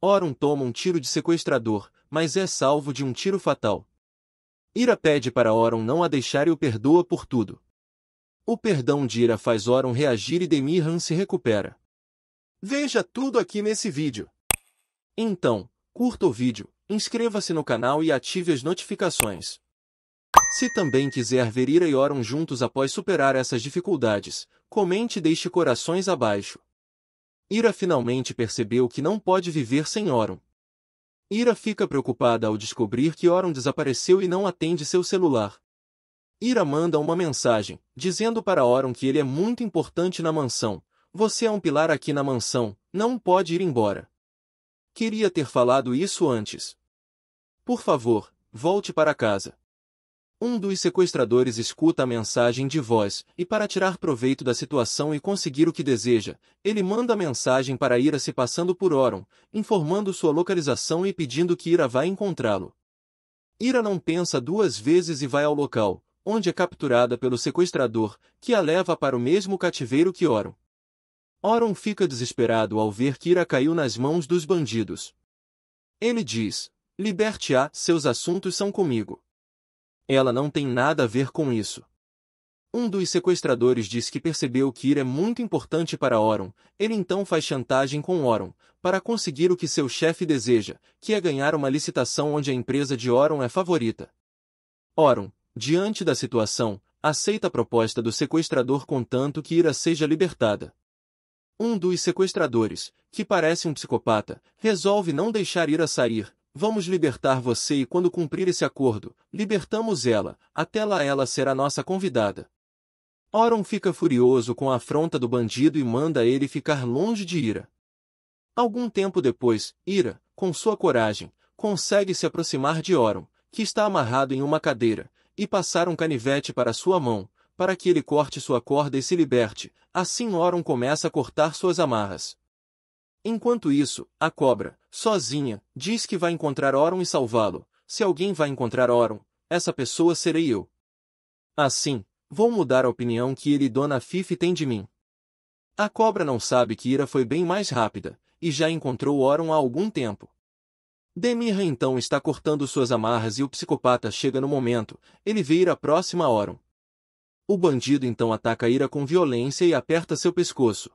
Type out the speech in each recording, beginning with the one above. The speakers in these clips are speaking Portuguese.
Orum toma um tiro de sequestrador, mas é salvo de um tiro fatal. Ira pede para Orum não a deixar e o perdoa por tudo. O perdão de Ira faz Orum reagir e Demirhan se recupera. Veja tudo aqui nesse vídeo. Então, curta o vídeo, inscreva-se no canal e ative as notificações. Se também quiser ver Ira e Orum juntos após superar essas dificuldades, comente e deixe corações abaixo. Ira finalmente percebeu que não pode viver sem Oron. Ira fica preocupada ao descobrir que Oron desapareceu e não atende seu celular. Ira manda uma mensagem, dizendo para Oron que ele é muito importante na mansão. Você é um pilar aqui na mansão, não pode ir embora. Queria ter falado isso antes. Por favor, volte para casa. Um dos sequestradores escuta a mensagem de voz, e para tirar proveito da situação e conseguir o que deseja, ele manda a mensagem para Ira se passando por Oron, informando sua localização e pedindo que Ira vá encontrá-lo. Ira não pensa duas vezes e vai ao local, onde é capturada pelo sequestrador, que a leva para o mesmo cativeiro que Oron. Oron fica desesperado ao ver que Ira caiu nas mãos dos bandidos. Ele diz, liberte-a, seus assuntos são comigo. Ela não tem nada a ver com isso. Um dos sequestradores diz que percebeu que ir é muito importante para Oron, ele então faz chantagem com Oron, para conseguir o que seu chefe deseja, que é ganhar uma licitação onde a empresa de Oron é favorita. Oron, diante da situação, aceita a proposta do sequestrador contanto que Ira seja libertada. Um dos sequestradores, que parece um psicopata, resolve não deixar Ira sair, Vamos libertar você e quando cumprir esse acordo, libertamos ela, até lá ela será nossa convidada. Oron fica furioso com a afronta do bandido e manda ele ficar longe de Ira. Algum tempo depois, Ira, com sua coragem, consegue se aproximar de Oron, que está amarrado em uma cadeira, e passar um canivete para sua mão, para que ele corte sua corda e se liberte. Assim Oron começa a cortar suas amarras. Enquanto isso, a cobra, sozinha, diz que vai encontrar Oron e salvá-lo. Se alguém vai encontrar Oron, essa pessoa serei eu. Assim, vou mudar a opinião que ele e Dona Fifi têm de mim. A cobra não sabe que Ira foi bem mais rápida, e já encontrou Oron há algum tempo. Demirra então está cortando suas amarras e o psicopata chega no momento, ele vê Ira próxima a Oron. O bandido então ataca Ira com violência e aperta seu pescoço.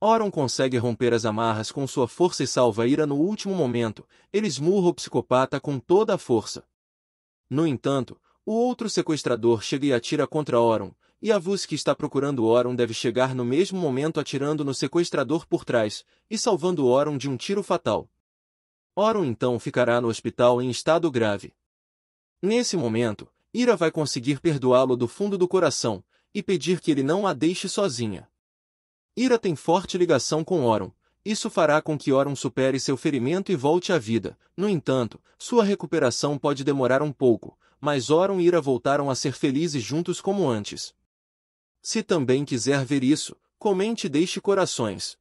Oron consegue romper as amarras com sua força e salva Ira no último momento, ele esmurra o psicopata com toda a força. No entanto, o outro sequestrador chega e atira contra Oron, e a Vuz que está procurando Oron deve chegar no mesmo momento atirando no sequestrador por trás e salvando Oron de um tiro fatal. Oron então ficará no hospital em estado grave. Nesse momento, Ira vai conseguir perdoá-lo do fundo do coração e pedir que ele não a deixe sozinha. Ira tem forte ligação com Oron. Isso fará com que Oron supere seu ferimento e volte à vida. No entanto, sua recuperação pode demorar um pouco, mas Oron e Ira voltaram a ser felizes juntos como antes. Se também quiser ver isso, comente e deixe corações.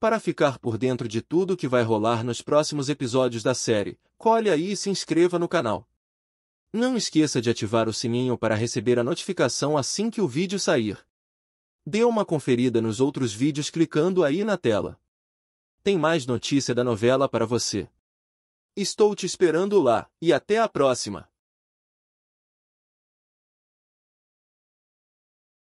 Para ficar por dentro de tudo que vai rolar nos próximos episódios da série, colhe aí e se inscreva no canal. Não esqueça de ativar o sininho para receber a notificação assim que o vídeo sair. Dê uma conferida nos outros vídeos clicando aí na tela. Tem mais notícia da novela para você. Estou te esperando lá, e até a próxima!